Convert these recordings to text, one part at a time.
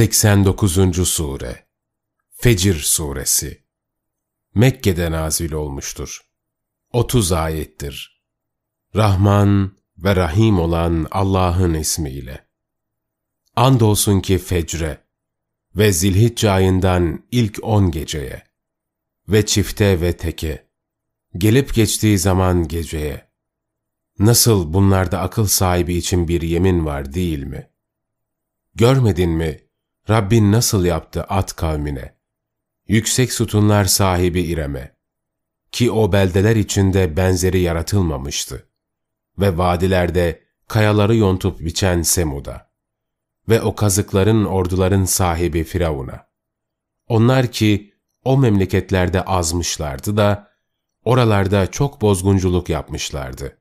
89. Sure Fecir Suresi Mekke'de nazil olmuştur. 30 ayettir. Rahman ve Rahim olan Allah'ın ismiyle. Andolsun ki fecre ve zilhicce ayından ilk on geceye ve çifte ve teke, gelip geçtiği zaman geceye. Nasıl bunlarda akıl sahibi için bir yemin var değil mi? Görmedin mi Rabbin nasıl yaptı at kavmine? Yüksek sütunlar sahibi İrem'e. Ki o beldeler içinde benzeri yaratılmamıştı. Ve vadilerde kayaları yontup biçen Semud'a. Ve o kazıkların orduların sahibi Firavun'a. Onlar ki o memleketlerde azmışlardı da, oralarda çok bozgunculuk yapmışlardı.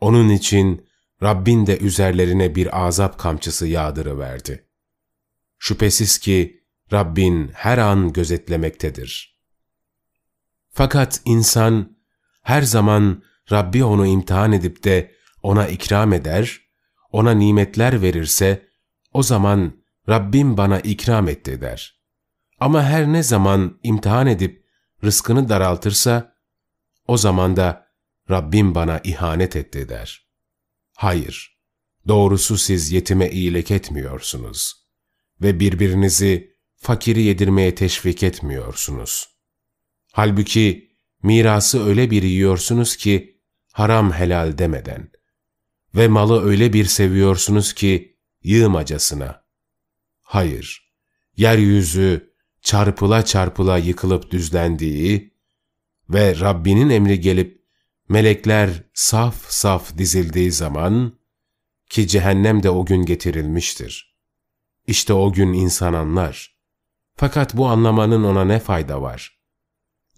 Onun için Rabbin de üzerlerine bir azap kamçısı yağdırıverdi.'' Şüphesiz ki Rabbin her an gözetlemektedir. Fakat insan her zaman Rabbi onu imtihan edip de ona ikram eder, ona nimetler verirse o zaman Rabbim bana ikram etti der. Ama her ne zaman imtihan edip rızkını daraltırsa o zaman da Rabbim bana ihanet etti der. Hayır, doğrusu siz yetime iyilik etmiyorsunuz ve birbirinizi fakiri yedirmeye teşvik etmiyorsunuz. Halbuki mirası öyle bir yiyorsunuz ki haram helal demeden ve malı öyle bir seviyorsunuz ki yığmacasına. Hayır, yeryüzü çarpıla çarpıla yıkılıp düzlendiği ve Rabbinin emri gelip melekler saf saf dizildiği zaman ki cehennem de o gün getirilmiştir.'' İşte o gün insan anlar. Fakat bu anlamanın ona ne fayda var?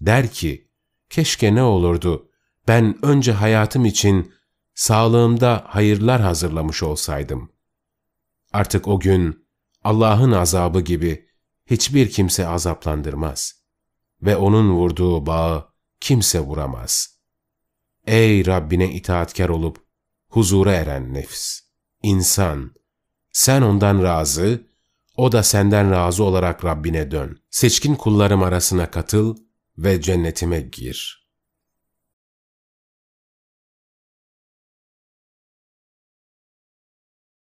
Der ki, keşke ne olurdu, ben önce hayatım için sağlığımda hayırlar hazırlamış olsaydım. Artık o gün Allah'ın azabı gibi hiçbir kimse azaplandırmaz ve onun vurduğu bağı kimse vuramaz. Ey Rabbine itaatkar olup huzura eren nefs, insan, sen ondan razı, o da senden razı olarak Rabbine dön. Seçkin kullarım arasına katıl ve cennetime gir.''